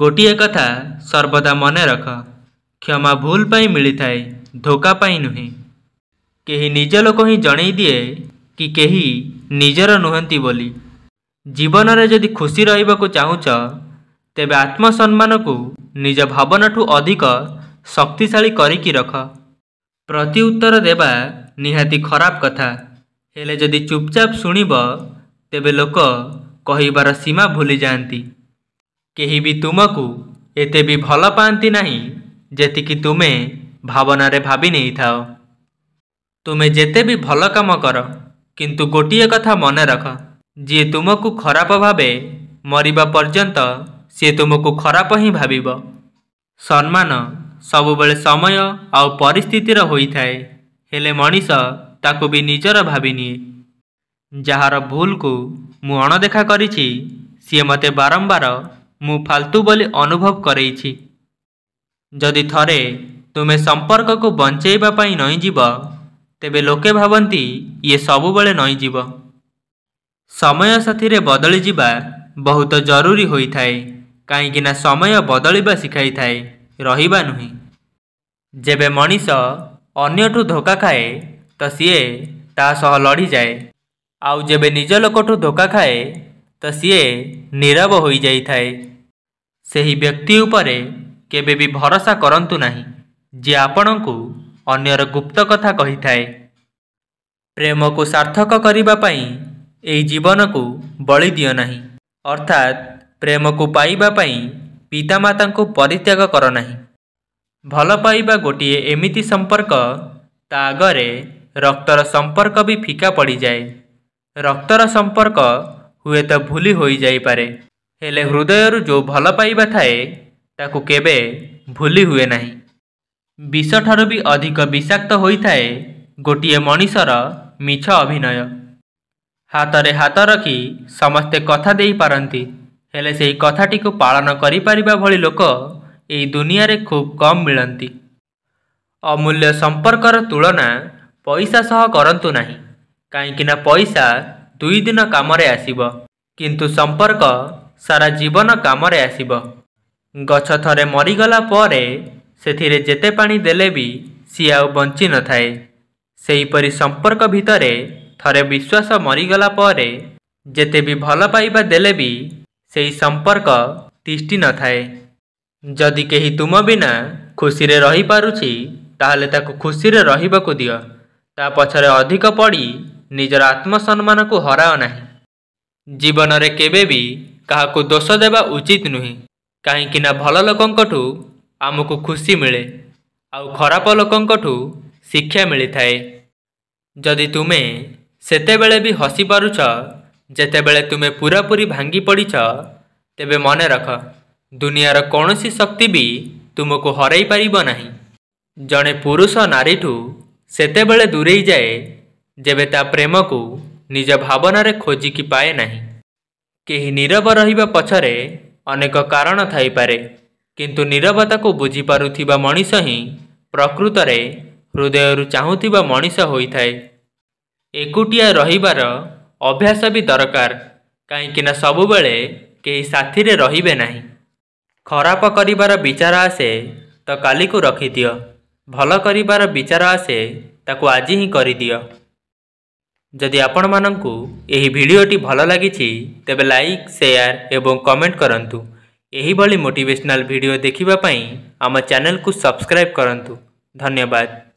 गोट कथा सर्वदा मन रख क्ष क्षमा भुलप धोका धाप नुहेँ केही निज लोक हिँड जनैदिए कि केही निजर नुहन्ति जीवन जि खुसी रहेको छ तेह्र को निज भवनाठु अधिक शक्तिशा रख प्रतिर दबाति खराब कथा जि चुपचाप शुणब तेबे लोक क सीमा भुली କେହି ବି ତୁମକୁ ଏତେ ବି ଭଲ ପାଆନ୍ତି ନାହିଁ ଯେତିକି ତୁମେ ଭାବନାରେ ଭାବି ନେଇଥାଅ ତୁମେ ଯେତେ ବି ଭଲ କାମ କର କିନ୍ତୁ ଗୋଟିଏ କଥା ମନେ ରଖ ଯିଏ ତୁମକୁ ଖରାପ ଭାବେ ମରିବା ପର୍ଯ୍ୟନ୍ତ ସିଏ ତୁମକୁ ଖରାପ ହିଁ ଭାବିବ ସମ୍ମାନ ସବୁବେଳେ ସମୟ ଆଉ ପରିସ୍ଥିତିର ହୋଇଥାଏ ହେଲେ ମଣିଷ ତାକୁ ବି ନିଜର ଭାବିନିଏ ଯାହାର ଭୁଲକୁ ମୁଁ ଅଣଦେଖା କରିଛି ସିଏ ମୋତେ ବାରମ୍ବାର ମୁଁ ଫାଲତୁ ବୋଲି ଅନୁଭବ କରେଇଛି ଯଦି ଥରେ ତୁମେ ସମ୍ପର୍କକୁ ବଞ୍ଚେଇବା ପାଇଁ ନଇଁଯିବ ତେବେ ଲୋକେ ଭାବନ୍ତି ଇଏ ସବୁବେଳେ ନଇଁଯିବ ସମୟ ସାଥିରେ ବଦଳିଯିବା ବହୁତ ଜରୁରୀ ହୋଇଥାଏ କାହିଁକିନା ସମୟ ବଦଳିବା ଶିଖାଇଥାଏ ରହିବା ନୁହେଁ ଯେବେ ମଣିଷ ଅନ୍ୟଠୁ ଧୋକା ଖାଏ ତ ସିଏ ତା ସହ ଲଢ଼ିଯାଏ ଆଉ ଯେବେ ନିଜ ଲୋକଠୁ ଧୋକା ଖାଏ ତ ସିଏ ନିରବ ହୋଇଯାଇଥାଏ ସେହି ବ୍ୟକ୍ତି ଉପରେ କେବେ ବି ଭରସା କରନ୍ତୁ ନାହିଁ ଯିଏ ଆପଣଙ୍କୁ ଅନ୍ୟର ଗୁପ୍ତ କଥା କହିଥାଏ ପ୍ରେମକୁ ସାର୍ଥକ କରିବା ପାଇଁ ଏହି ଜୀବନକୁ ବଳି ଦିଅ ନାହିଁ ଅର୍ଥାତ୍ ପ୍ରେମକୁ ପାଇବା ପାଇଁ ପିତାମାତାଙ୍କୁ ପରିତ୍ୟାଗ କର ନାହିଁ ଭଲ ପାଇବା ଗୋଟିଏ ଏମିତି ସମ୍ପର୍କ ତା ଆଗରେ ରକ୍ତର ସମ୍ପର୍କ ବି ଫିକା ପଡ଼ିଯାଏ ରକ୍ତର ସମ୍ପର୍କ ହୁଏତ ଭୁଲି ହୋଇଯାଇପାରେ ହେଲେ ହୃଦୟରୁ ଯେଉଁ ଭଲ ପାଇବା ଥାଏ ତାକୁ କେବେ ଭୁଲି ହୁଏ ନାହିଁ ବିଷଠାରୁ ବି ଅଧିକ ବିଷାକ୍ତ ହୋଇଥାଏ ଗୋଟିଏ ମଣିଷର ମିଛ ଅଭିନୟ ହାତରେ ହାତ ରଖି ସମସ୍ତେ କଥା ଦେଇପାରନ୍ତି ହେଲେ ସେହି କଥାଟିକୁ ପାଳନ କରିପାରିବା ଭଳି ଲୋକ ଏହି ଦୁନିଆରେ ଖୁବ୍ କମ୍ ମିଳନ୍ତି ଅମୂଲ୍ୟ ସମ୍ପର୍କର ତୁଳନା ପଇସା ସହ କରନ୍ତୁ ନାହିଁ କାହିଁକିନା ପଇସା ଦୁଇ ଦିନ କାମରେ ଆସିବ କିନ୍ତୁ ସମ୍ପର୍କ ସାରା ଜୀବନ କାମରେ ଆସିବ ଗଛ ଥରେ ମରିଗଲା ପରେ ସେଥିରେ ଯେତେ ପାଣି ଦେଲେ ବି ସିଏ ଆଉ ବଞ୍ଚିନଥାଏ ସେହିପରି ସମ୍ପର୍କ ଭିତରେ ଥରେ ବିଶ୍ୱାସ ମରିଗଲା ପରେ ଯେତେ ବି ଭଲ ପାଇବା ଦେଲେ ବି ସେହି ସମ୍ପର୍କ ତିଷ୍ଟି ନଥାଏ ଯଦି କେହି ତୁମ ବିନା ଖୁସିରେ ରହିପାରୁଛି ତାହେଲେ ତାକୁ ଖୁସିରେ ରହିବାକୁ ଦିଅ ତା ପଛରେ ଅଧିକ ପଡ଼ି ନିଜର ଆତ୍ମସମ୍ମାନକୁ ହରାଅ ନାହିଁ ଜୀବନରେ କେବେ ବି କାହାକୁ ଦୋଷ ଦେବା ଉଚିତ ନୁହେଁ କାହିଁକି ନା ଭଲ ଲୋକଙ୍କଠୁ ଆମକୁ ଖୁସି ମିଳେ ଆଉ ଖରାପ ଲୋକଙ୍କଠୁ ଶିକ୍ଷା ମିଳିଥାଏ ଯଦି ତୁମେ ସେତେବେଳେ ବି ହସିପାରୁଛ ଯେତେବେଳେ ତୁମେ ପୂରାପୂରି ଭାଙ୍ଗି ପଡ଼ିଛ ତେବେ ମନେ ରଖ ଦୁନିଆର କୌଣସି ଶକ୍ତି ବି ତୁମକୁ ହରାଇ ପାରିବ ନାହିଁ ଜଣେ ପୁରୁଷ ନାରୀଠୁ ସେତେବେଳେ ଦୂରେଇ ଯାଏ ଯେବେ ତା ପ୍ରେମକୁ ନିଜ ଭାବନାରେ ଖୋଜିକି ପାଏ ନାହିଁ କେହି ନୀରବ ରହିବା ପଛରେ ଅନେକ କାରଣ ଥାଇପାରେ କିନ୍ତୁ ନୀରବତାକୁ ବୁଝିପାରୁଥିବା ମଣିଷ ହିଁ ପ୍ରକୃତରେ ହୃଦୟରୁ ଚାହୁଁଥିବା ମଣିଷ ହୋଇଥାଏ ଏକୁଟିଆ ରହିବାର ଅଭ୍ୟାସ ବି ଦରକାର କାହିଁକିନା ସବୁବେଳେ କେହି ସାଥିରେ ରହିବେ ନାହିଁ ଖରାପ କରିବାର ବିଚାର ଆସେ ତ କାଲିକୁ ରଖିଦିଅ ଭଲ କରିବାର ବିଚାର ଆସେ ତାକୁ ଆଜି ହିଁ କରିଦିଅ ଯଦି ଆପଣମାନଙ୍କୁ ଏହି ଭିଡ଼ିଓଟି ଭଲ ଲାଗିଛି ତେବେ ଲାଇକ୍ ସେୟାର ଏବଂ କମେଣ୍ଟ କରନ୍ତୁ ଏହିଭଳି ମୋଟିଭେସନାଲ୍ ଭିଡ଼ିଓ ଦେଖିବା ପାଇଁ ଆମ ଚ୍ୟାନେଲକୁ ସବସ୍କ୍ରାଇବ୍ କରନ୍ତୁ ଧନ୍ୟବାଦ